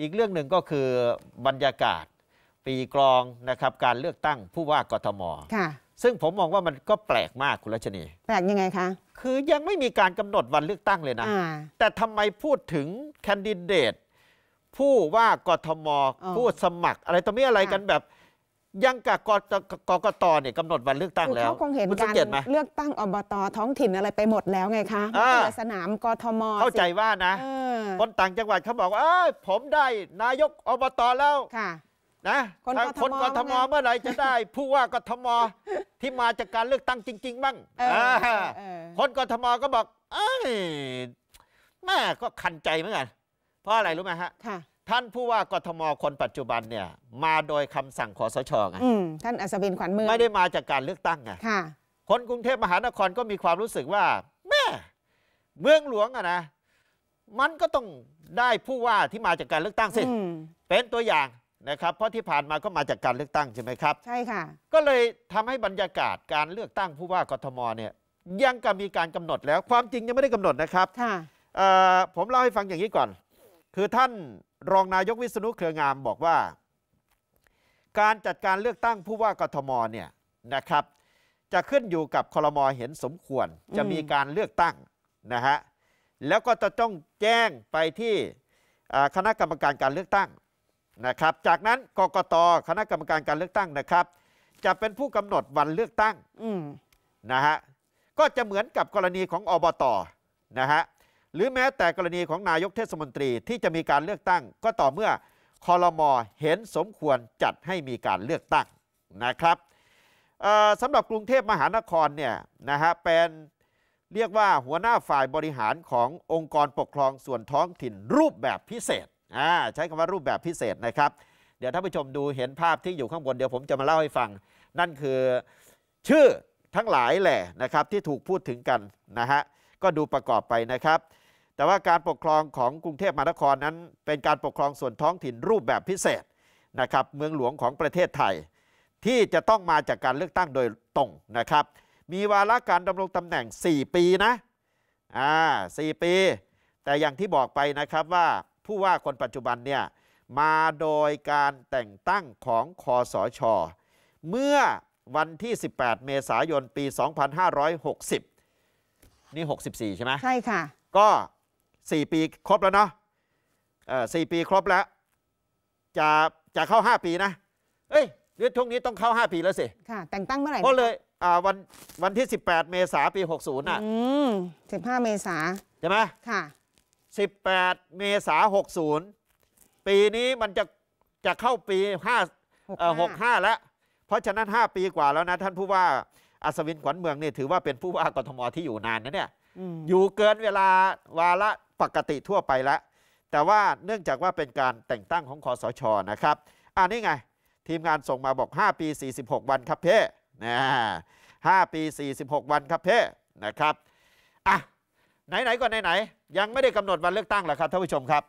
อีกเรื่องหนึ่งก็คือบรรยากาศปีกรองนะครับ การเลือกตั้งผู้ว่ากทม ค่ะ ซึ่งผมมองว่ามันก็แปลกมากคุณรัชนี แปลกยังไงคะ คือยังไม่มีการกำหนดวันเลือกตั้งเลยนะ แต่ทำไมพูดถึงแคนดิเดตผู้ว่ากทมผู้สมัคร อะไรตัวนี้อะไรกันแบบ ยังกับกกกตเนี่ยกำหนดวันเลือกตั้งแล้วุณสังเก็ไหมเลือกตั้งอบตท้องถิ่นอะไรไปหมดแล้วไงคะสนามกทม เข้าใจว่านะคนต่างจังหวัดเขาบอกว่าผมได้นายกอบตแล้วนะคนกทมเมื่อไหร่จะได้ผู้ว่ากทมที่มาจากการเลือกตั้งจริง ๆ บ้างคนกทมก็บอกอแม่ก็คันใจเหมือนกันเพราะอะไรรู้ไหมฮะท่านผู้ว่ากทมคนปัจจุบันเนี่ยมาโดยคำสั่งคอสชไงท่านอัศวินขวัญเมืองไม่ได้มาจากการเลือกตั้งไงคนกรุงเทพมหานครก็มีความรู้สึกว่า แม่เมืองหลวงอะนะมันก็ต้องได้ผู้ว่าที่มาจากการเลือกตั้งสิ เป็นตัวอย่างนะครับ เพราะที่ผ่านมาก็มาจากการเลือกตั้งใช่ไหมครับใช่ค่ะ ก็เลยทำให้บรรยากาศการเลือกตั้งผู้ว่ากทม เนี่ย ยังก็มีการกำหนดแล้วความจริงยังไม่ได้กำหนดนะครับค่ะผมเล่าให้ฟังอย่างนี้ก่อน คือท่านรองนายกวิศนุเครืองามบอกว่า การจัดการเลือกตั้งผู้ว่ากทมเนี่ยนะครับ จะขึ้นอยู่กับคลรมเห็นสมควร จะมีการเลือกตั้งนะฮะแล้วก็จะต้องแจ้งไปที่คณะกรรมการการเลือกตั้งนะครับ จากนั้นกกตคณะกรรมการการเลือกตั้งนะครับ จะเป็นผู้กำหนดวันเลือกตั้งนะฮะก็จะเหมือนกับกรณีของอบตนะฮะหรือแม้แต่กรณีของนายกเทศมนตรีที่จะมีการเลือกตั้ง ก็ต่อเมื่อคอรมอเห็นสมควรจัดให้มีการเลือกตั้งนะครับสำหรับกรุงเทพมหานครเนี่ยนะฮะเป็นเรียกว่าหัวหน้าฝ่ายบริหารขององค์กรปกครองส่วนท้องถิ่นรูปแบบพิเศษ อ่าใช้คำว่ารูปแบบพิเศษนะครับ เดี๋ยวท่านผู้ชมดูเห็นภาพที่อยู่ข้างบน เดี๋ยวผมจะมาเล่าให้ฟัง นั่นคือชื่อทั้งหลายแหละนะครับที่ถูกพูดถึงกันนะฮะก็ดูประกอบไปนะครับ แต่ว่าการปกครองของกรุงเทพมหานครนั้น เป็นการปกครองส่วนท้องถิ่นรูปแบบพิเศษนะครับ เมืองหลวงของประเทศไทย ที่จะต้องมาจากการเลือกตั้งโดยตรงนะครับมีวาระการดำรงตำแหน่ง 4 ปีนะ อ่าสี่ปี แต่อย่างที่บอกไปนะครับว่าผู้ว่าคนปัจจุบันเนี่ยมาโดยการแต่งตั้งของคอสอชอเมื่อวันที่ 18 เมษายนปี 2560 นี่ 64 ใช่ไหม ใช่ค่ะ ก็ 4 ปีครบแล้วเนาะเออสี่ปีครบแล้ว จะจะเข้า 5 ปีนะเอ้ยเรื่องท่กงนี้ต้องเข้า 5 ปีแล้วสิ ค่ะ แต่งตั้งเมื่อไหร่ก็เลยวันวันที่ 18 เมษาปี 60น่ะสิบห้าเมษาใช่ไหมค่ะ18 เมษา 60 ปีนี้มันจะจะเข้าปี5 65 แล้ว เพราะฉะนั้น 5 ปีกว่าแล้วนะ ท่านผู้ว่าอัศวินขวัญเมืองนี่ถือว่าเป็นผู้ว่ากทมที่อยู่นานนะเนี่ยอยู่เกินเวลาวาระปกติทั่วไปแล้ว แต่ว่าเนื่องจากว่าเป็นการแต่งตั้งของคอสชนะครับอันนี้ไง ทีมงานส่งมาบอก 5 ปี 46 วันครับเพ่นะห้าปี 46 วันครับเพ่นะครับอ่ะไหนๆก็ไหนๆ ยังไม่ได้กำหนดวันเลือกตั้งหรอกครับท่านผู้ชมครับ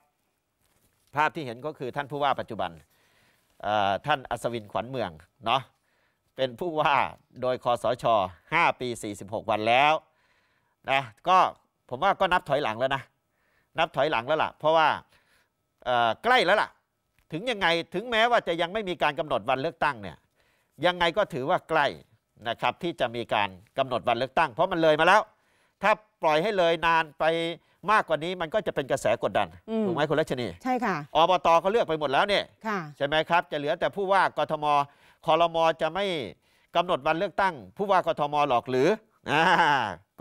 ภาพที่เห็นก็คือท่านผู้ว่าปัจจุบันท่านอัศวินขวัญเมือง เนาะเป็นผู้ว่าโดยคอสช 5 ปี 46 วันแล้วนะก็ผมว่าก็นับถอยหลังแล้วนะ นับถอยหลังแล้วล่ะ เพราะว่าใกล้แล้วล่ะ ถึงยังไง ถึงแม้ว่าจะยังไม่มีการกำหนดวันเลือกตั้งเนี่ยยังไงก็ถือว่าใกล้นะครับที่จะมีการกำหนดวันเลือกตั้ง เพราะมันเลยมาแล้ว ถ้าปล่อยให้เลยนานไปมากกว่านี้มันก็จะเป็นกระแสกดดันถูกไหมคุณรัชนีใช่ค่ะอบตเขาเลือกไปหมดแล้วเนี่ยใช่ไหมครับ จะเหลือแต่ผู้ว่ากทมคอรมอจะไม่กำหนดวันเลือกตั้ง ผู้ว่ากทมหรอกหรืออ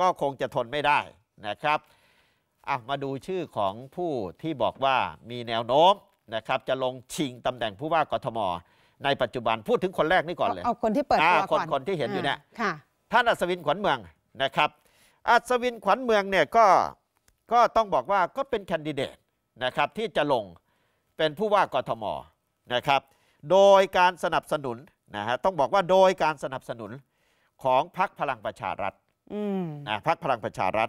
ก็คงจะทนไม่ได้นะครับมาดูชื่อของผู้ที่บอกว่ามีแนวโน้มนะครับจะลงชิงตำแหน่งผู้ว่ากทมในปัจจุบันพูดถึงคนแรกนี่ก่อนเลยเอาคนที่เปิดตัวก่อนคนที่เห็นอยู่เนี่ยท่านอัศวินขวัญเมืองนะครับอัศวินขวัญเมืองเนี่ยก็ก็ต้องบอกว่าก็เป็นแคนดิเดตนะครับที่จะลงเป็นผู้ว่ากทมนะครับ โดยการสนับสนุนนะฮะต้องบอกว่าโดยการสนับสนุนของพรรคพลังประชารัฐนะพรรคพลังประชารัฐ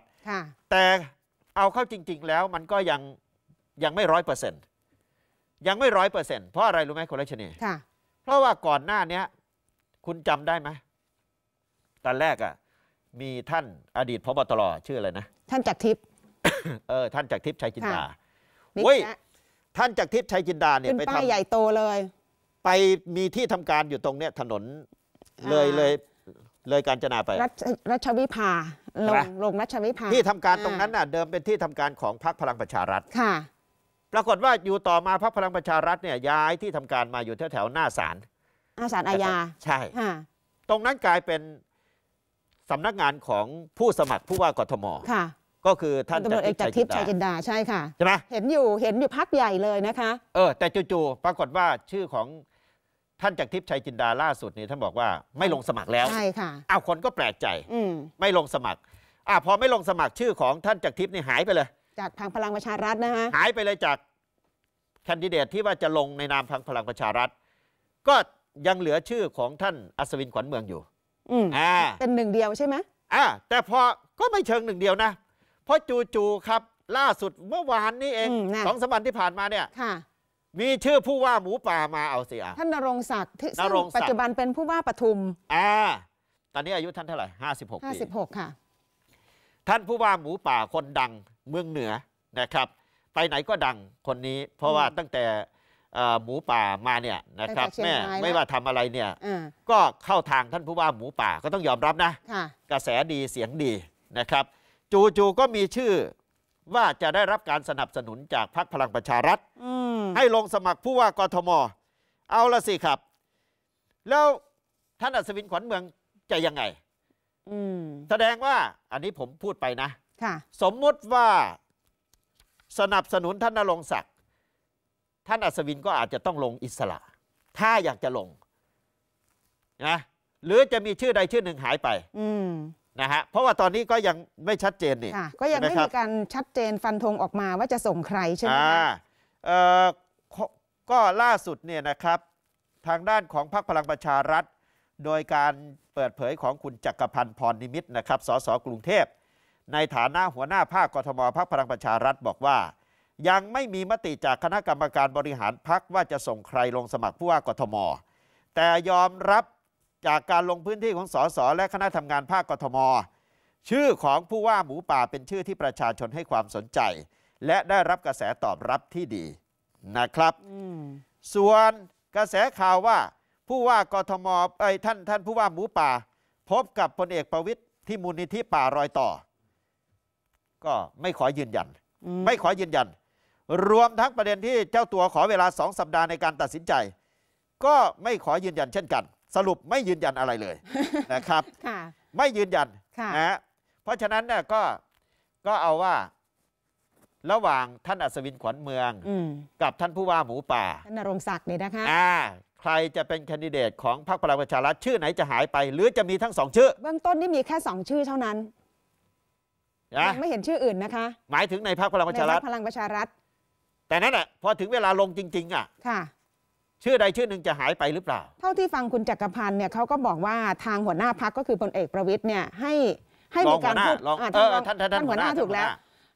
แต่เอาเข้าจริง ๆ แล้วมันก็ยังยังไม่ร้อยเปอร์เซ็นต์ยังไม่ร้อยเปอร์เซ็นต์เพราะอะไรรู้ไหมคุณรัชนีเพราะว่าก่อนหน้านี้คุณจำได้ไหมตอนแรกอะ่ะ มีท่านอดีตพบตรชื่ออะไรนะ ท่านจักทิพย์เออ ท่านจักทิพย์ชัยจินดาเฮ้ยท่านจักทิพย์ชัยจินดาเนี่ยไปทำใหญ่โตเลย ไปมีที่ทำการอยู่ตรงเนี้ยถนนเลยเลยเลยการจนาไปรัชวิภาลงลงรัชวิภาที่ทำการตรงนั้นน่ะเดิมเป็นที่ทำการของพรรคพลังประชารัฐค่ะปรากฏว่าอยู่ต่อมาพรรคพลังประชารัฐเนี่ยย้ายที่ทำการมาอยู่แถวๆหน้าศาลหน้าศาลอาญาใช่ตรงนั้นกลายเป็นสำนักงานของผู้สมัครผู้ว่ากทมค่ะก็คือท่านตำรวจเอกจากทิพย์ชัยจินดาใช่ค่ะใช่ไหมเห็นอยู่เห็นอยู่พักใหญ่เลยนะคะ เออแต่จู่ๆปรากฏว่าชื่อของท่านจากทิพย์ชัยจินดาล่าสุดนี่ท่านบอกว่าไม่ลงสมัครแล้วใช่ค่ะอ้าวคนก็แปลกใจไม่ลงสมัครอ่าพอไม่ลงสมัครชื่อของท่านจากทิพย์นี่หายไปเลยจากทางพลังประชารัฐนะคะหายไปเลยจากแคนดิเดตที่ว่าจะลงในนามพังพลังประชารัฐ ก็ยังเหลือชื่อของท่านอัศวินขวัญเมืองอยู่อ่าเป็นหนึ่งเดียวใช่ไหมอ่าแต่พอก็ไม่เชิงหนึ่งเดียวนะเพราะจูจูครับ ล่าสุดเมื่อวานนี้เองสองสาันที่ผ่านมาเนี่ยมีชื่อผู้ว่าหมูป่ามาเอาสิอ่ะท่านนรงศักดิ์ที่ปัจจุบันเป็นผู้ว่าปทุมอ่าตอนนี้อายุท่านเท่าไหร่ห้าสิบหกห้าสิบหกค่ะ ท่านผู้ว่าหมูป่าคนดังเมืองเหนือนะครับ ไปไหนก็ดังคนนี้ เพราะว่าตั้งแต่หมูป่ามาเนี่ยนะครับแม่ไม่ว่าทำอะไรเนี่ยก็เข้าทางท่านผู้ว่าหมูป่าก็ต้องยอมรับนะกระแสดีเสียงดีนะครับ จู่ๆก็มีชื่อว่าจะได้รับการสนับสนุนจากพรรคพลังประชารัฐให้ลงสมัครผู้ว่ากทม เอาละสิครับ แล้วท่านอัศวินขวัญเมืองจะยังไงแสดงว่า อันนี้ผมพูดไปนะสมมติว่าสนับสนุนท่านนรงศักดิ์ท่านอัศวินก็อาจจะต้องลงอิสระ ถ้าอยากจะลงนะหรือจะมีชื่อใดชื่อหนึ่งหายไปนะฮะเพราะว่าตอนนี้ก็ยังไม่ชัดเจนนี่ก็ยังไม่มีการชัดเจนฟันธงออกมาว่าจะส่งใครใช่ไหมก็ล่าสุดเนี่ยนะครับ ทางด้านของพรรคพลังประชารัฐ โดยการเปิดเผยของคุณจักรพันธ์พรนิมิตนะครับสสกรุงเทพในฐานะหัวหน้าภาคกทมพักพลังประชารัฐบอกว่า ยังไม่มีมติจากคณะกรรมการบริหารพักว่าจะส่งใครลงสมัครผู้ว่ากทม แต่ยอมรับจากการลงพื้นที่ของสสและคณะทำงานภาคกทม ชื่อของผู้ว่าหมูป่าเป็นชื่อที่ประชาชนให้ความสนใจ และได้รับกระแสตอบรับที่ดีนะครับส่วนกระแสข่าวว่าผู้ว่ากทมไอ้ท่านท่านผู้ว่าหมูป่า พบกับพลเอกประวิทย์ที่มูลนิธิป่ารอยต่อก็ไม่ขอยืนยัน ไม่ขอยืนยัน รวมทั้งประเด็นที่เจ้าตัวขอเวลาสองสัปดาห์ในการตัดสินใจ ก็ไม่ขอยืนยันเช่นกัน สรุปไม่ยืนยันอะไรเลยนะครับไม่ยืนยันนะเพราะฉะนั้นเนี่ยก็ก็เอาว่าระหว่างท่านอัศวินขวัญเมืองอกับท่านผู้ว่าหมูป่าท่านนรงศักดิ์เนี่ยนะคะอ่าใครจะเป็นคนดิเดตของพรรคพลังประชารัฐชื่อไหนจะหายไป หรือจะมีทั้งสองชื่อเบื้องต้นนี่มีแค่สองชื่อเท่านั้นยังไม่เห็นชื่ออื่นนะคะ หมายถึงในพรรคพลังประชารัฐพลังประชารัฐ แต่นั้นแหละพอถึงเวลาลงจริง ๆ อ่ะ ค่ะ ชื่อใดชื่อหนึ่งจะหายไปหรือเปล่า เท่าที่ฟังคุณจักรพันธ์เนี่ยเขาก็บอกว่าทางหัวหน้าพักก็คือพลเอกประวิทย์เนี่ยให้ให้มีการพูดท่านท่านหัวหน้าถูกแล้ว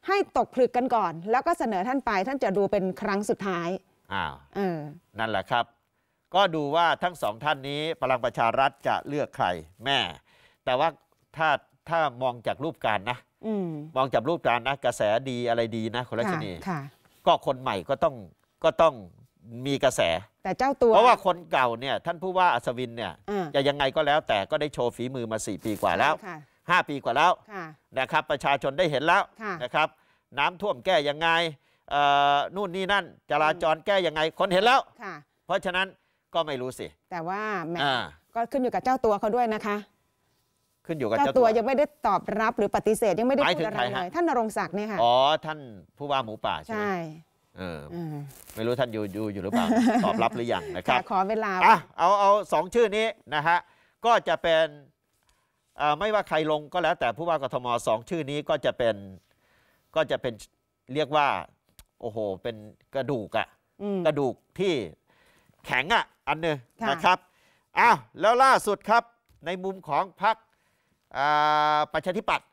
ให้ตกผลึกกันก่อน แล้วก็เสนอท่านไป ท่านจะดูเป็นครั้งสุดท้าย อ้าวนั่นแหละครับ ก็ดูว่าทั้งสองท่านนี้พลังประชารัฐจะเลือกใครแม่ แต่ว่าถ้าถ้ามองจากรูปการนะมองจับรูปการนะกระแสดีอะไรดีนะคนรัชนีก็คนใหม่ก็ต้องก็ต้องมีกระแสแต่เจ้าตัว เพราะว่าคนเก่าเนี่ยท่านผู้ว่าอัศวินเนี่ยจะยังไงก็แล้ว แต่ก็ได้โชว์ฝีมือมา 4 ปีกว่าแล้ว 5 ปีกว่าแล้วนะครับประชาชนได้เห็นแล้วนะครับ น้ำท่วมแก้ยังไงนู่นนี่นั่นจราจรแก้ยังไงคนเห็นแล้ว เพราะฉะนั้นก็ไม่รู้สิแต่ว่าแม่ก็ขึ้นอยู่กับเจ้าตัวเขาด้วยนะคะขึ้นอยู่กับเจ้าตัวยังไม่ได้ตอบรับหรือปฏิเสธยังไม่ได้พูดอะไรเลยท่านนรงศักดิ์เนี่ยค่ะอ๋อท่านผู้ว่าหมูป่า ใช่ไหมเออไม่รู้ท่านอยู่อยู่อยู่หรือเปล่าตอบรับหรือยังนะครับ ขอเวลาอ่ะเอาเอาสองชื่อนี้นะฮะก็จะเป็นไม่ว่าใครลงก็แล้ว แต่ผู้ว่ากทมสองชื่อนี้ก็จะเป็นก็จะเป็นเรียกว่า โอ้โห เป็นกระดูกอะกระดูกที่แข็งอะอันนึงนะครับอ้าวแล้วล่าสุดครับในมุมของพรรคประชาธิปัตย์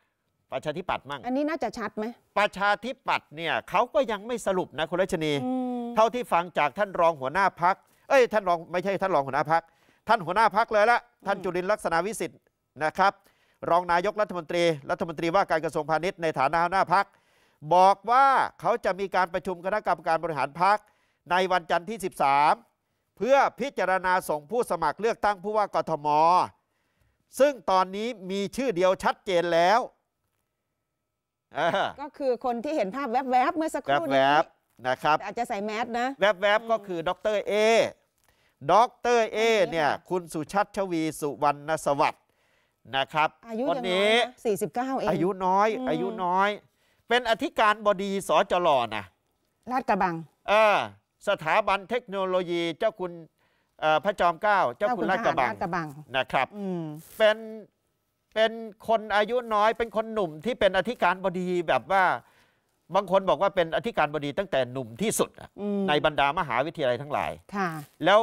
ประชาธิปัตย์มั่ง อันนี้น่าจะชัดไหมประชาธิปัตย์เนี่ยเขาก็ยังไม่สรุปนะคุณรัชนี เท่าที่ฟังจากท่านรองหัวหน้าพักเอ้ย ท่านรองไม่ใช่ท่านรองหัวหน้าพักท่านหัวหน้าพักเลยละท่านจุลินลักษณะวิสิทธิ์นะครับ รองนายกรัฐมนตรีรัฐมนตรีว่าการกระทรวงพาณิชย์ในฐานะหัวหน้าพักบอกว่าเขาจะมีการประชุมคณะกรรมการบริหารพักในวันจันทร์ที่ 13 เพื่อพิจารณาส่งผู้สมัครเลือกตั้งผู้ว่ากทมซึ่งตอนนี้มีชื่อเดียวชัดเจนแล้ว ก็คือคนที่เห็นภาพแวบๆเมื่อสักครู่นี้นะครับ อาจจะใส่แมสนะ แวบๆก็คือดรเอดรเอเนี่ยคุณสุชัชวีสุวรรณสวัสดิ์นะครับอายุยังน้อยสี่สิบเก้าเองอายุน้อย อายุน้อย เป็นอธิการบดีสจลนะลาดกระบังเออสถาบันเทคโนโลยีเจ้าคุณพระจอมเกล้าเจ้าคุณราชกระบัง นะครับเป็นเป็นคนอายุน้อย เป็นคนหนุ่มที่เป็นอธิการบดีแบบว่า บางคนบอกว่าเป็นอธิการบดีตั้งแต่หนุ่มที่สุดในบรรดามหาวิทยาลัยทั้งหลาย แล้ว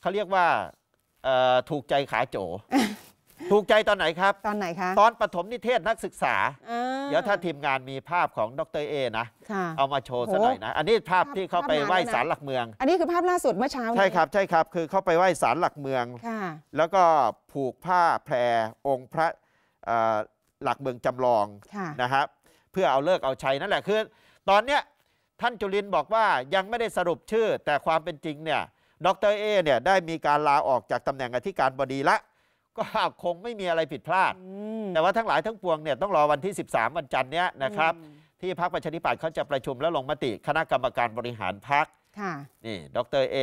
เขาเรียกว่าถูกใจขาโจถูกใจตอนไหนครับตอนไหนคะตอนปฐมนิเทศนักศึกษาเดี๋ยวถ้าทีมงานมีภาพของดรเอนะเอามาโชว์สักหน่อยนะ อันนี้ภาพที่เขาไปไหว้ศาลหลักเมือง อันนี้คือภาพล่าสุดเมื่อเช้าใช่ครับใช่ครับคือเขาไปไหว้ศาลหลักเมืองแล้วก็ผูกผ้าแพรองค์พระหลักเมืองจำลองนะครับเพื่อเอาเลิกเอาชัยนั่นแหละคือตอนเนี้ยท่านจุลินบอกว่ายังไม่ได้สรุปชื่อแต่ความเป็นจริงเนี่ยดรเอเนี่ยได้มีการลาออกจากตำแหน่งอธิการบดีละก็คงไม่มีอะไรผิดพลาด แต่ว่าทั้งหลายทั้งปวงเนี่ยต้องรอวันที่ 13วันจันทร์เนี้ยนะครับ ที่พักประชาธิปัตย์เขาจะประชุมและลงมติคณะกรรมการบริหารพักนี่ดรเอ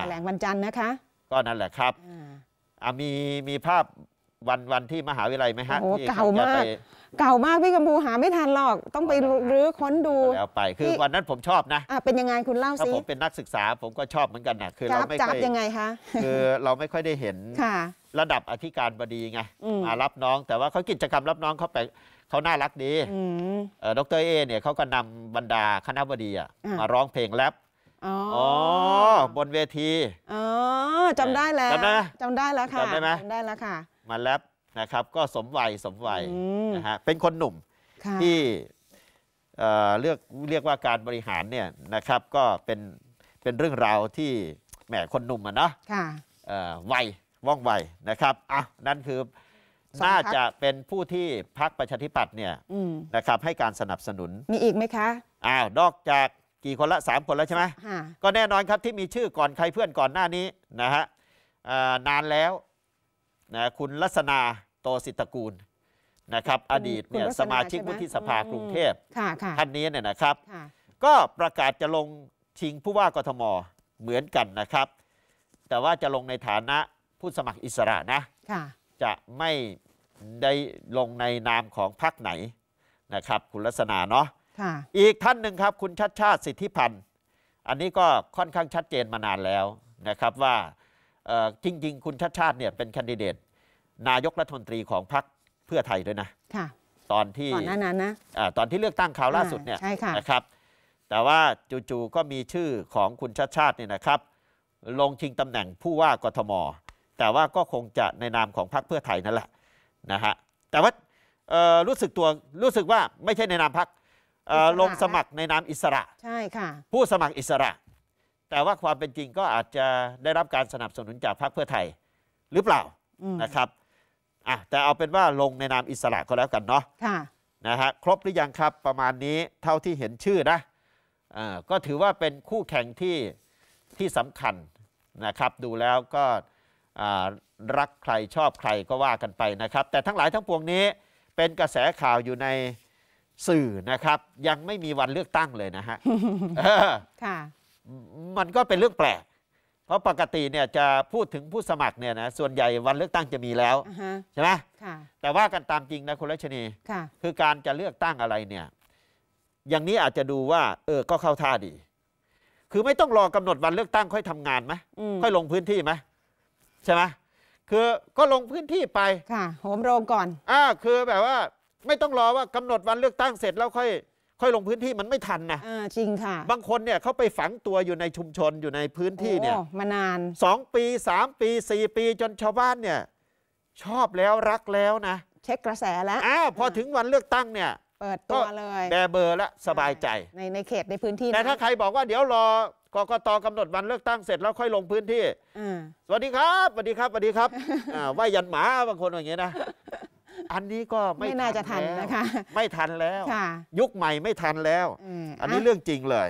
แถลงวันจันทร์นะคะ ก็นั่นแหละครับ มีมีภาพวันวันที่มหาวิทยาลัยไหมฮะโอ้โหที่เก่ามากจะไปเก่ามาก พี่กัมูหาไม่ทันหรอกต้องไปรื้อค้นดูแล้วไปคือวันนั้นผมชอบนะอ่ะเป็นยังไง คุณเล่าสิถ้าผมเป็นนักศึกษาผมก็ชอบเหมือนกันนะคือเราไม่จับค่อยยังไงคะคือเราไม่ค่อยได้เห็นค่ะ ระดับอธิการบดีไง มารับน้องแต่ว่าเขากิจกรรมรับน้องเขาไปเขาน่ารักดีอเอดรเอ เนี่ยเขาก็นำบรรดาคณะบดีมาร้องเพลงแรปอ๋อบนเวที อ๋อจำได้แล้วจำได้จำได้แล้วค่ะจำได้ไหมจำได้แล้วค่ะมาแลวนะครับก็สมวัยสมวัยนะฮะเป็นคนหนุ่มที่เลือกเรียกว่าการบริหารเนี่ยนะครับ ก็เป็นเป็นเรื่องราวที่แหมคนหนุ่มอ่ะนะวัยว่องไวนะครับอ่ะนั่นคือน่าจะเป็นผู้ที่พักประชาธิปัตย์เนี่ยนะครับ ให้การสนับสนุน มีอีกไหมคะอ้าวนอกจากกี่คนละสามคนแล้วใช่ไหมก็แน่นอนครับที่มีชื่อก่อนใครเพื่อนก่อนหน้านี้นะฮะนานแล้วนะคุณลัษณาโตสิทธกูลนะครับ อดีตเนี่ยสมาชิกวุฒิสภากรุงเทพท่านนี้เนี่ยนะครับ ก็ประกาศจะลงชิงผู้ว่ากทมเหมือนกันนะครับ แต่ว่าจะลงในฐานะผู้สมัครอิสระนะจะไม่ได้ลงในนามของพรรคไหนนะครับ คุณลักษณะเนาะอีกท่านหนึ่งครับ คุณชัดชาติสิทธิพันธ์อันนี้ก็ค่อนข้างชัดเจนมานานแล้วนะครับว่าจริงๆ คุณชาติชาติเนี่ยเป็นคนดิเดตนายกรัฐมนตรีของพรรคเพื่อไทยด้วยนะค่ะตอนที่ก่อนหน้านั้นนะตอนที่เลือกตั้งคราวล่าสุดเนี่ยนะครับแต่ว่าจู่ๆก็มีชื่อของคุณชาติชาติเนี่ยนะครับ ลงชิงตำแหน่งผู้ว่ากทม แต่ว่าก็คงจะในนามของพรรคเพื่อไทยนั่นแหละนะฮะแต่ว่ารู้สึกตัวรู้สึกว่าไม่ใช่ในนามพรรคลงสมัครในนามอิสระใช่ค่ะผู้สมัครอิสระแต่ว่าความเป็นจริงก็อาจจะได้รับการสนับสนุนจากพรรคเพื่อไทยหรือเปล่า นะครับอ่ะแต่เอาเป็นว่าลงในนามอิสระก็แล้วกันเนาะะนะฮะครบหรือยังครับ ประมาณนี้ เท่าที่เห็นชื่อนะอ่าก็ถือว่าเป็นคู่แข่งที่ที่สำคัญนะครับ ดูแล้วก็รักใครชอบใครก็ว่ากันไปนะครับ แต่ทั้งหลายทั้งปวงนี้เป็นกระแสข่าวอยู่ในสื่อนะครับ ยังไม่มีวันเลือกตั้งเลยนะฮะมันก็เป็นเรื่องแปลก เพราะปกติเนี่ยจะพูดถึงผู้สมัครเนี่ยนะส่วนใหญ่วันเลือกตั้งจะมีแล้วใช่ไหมแต่ว่ากันตามจริงนะคุณรัชนีคือการจะเลือกตั้งอะไรเนี่ย อย่างนี้อาจจะดูว่า เออก็เข้าท่าดี คือไม่ต้องรอกำหนดวันเลือกตั้ง ค่อยทำงานไหมค่อยลงพื้นที่ไหมใช่ไหมคือก็ลงพื้นที่ไปค่ะโหมโรงก่อนอ่าคือแบบว่า ไม่ต้องรอว่ากำหนดวันเลือกตั้งเสร็จแล้วค่อยค่อยลงพื้นที่มันไม่ทันนะอ่าจริงค่ะ บางคนเนี่ยเขาไปฝังตัวอยู่ในชุมชนอยู่ในพื้นที่เนี่ยมานานสองปีสามปีสี่ปี จนชาวบ้านเนี่ยชอบแล้วรักแล้วนะ เช็คกระแสแล้วอ้าวพอถึงวันเลือกตั้งเนี่ย เปิดตัวเลยแบเบอร์ละสบายใจ ในในเขตในพื้นที่แต่ถ้าใครบอกว่าเดี๋ยวรอกกตกำหนดวันเลือกตั้งเสร็จแล้วค่อยลงพื้นที่อสวัสดีครับสวัสดีครับสวัสดีครับอ่าไหวยันหมาบางคนอย่างเงี้ยนะอันนี้ก็ไม่น่าจะทันนะคะ ไม่ทันแล้วยุคใหม่ไม่ทันแล้ว อันนี้เรื่องจริงเลย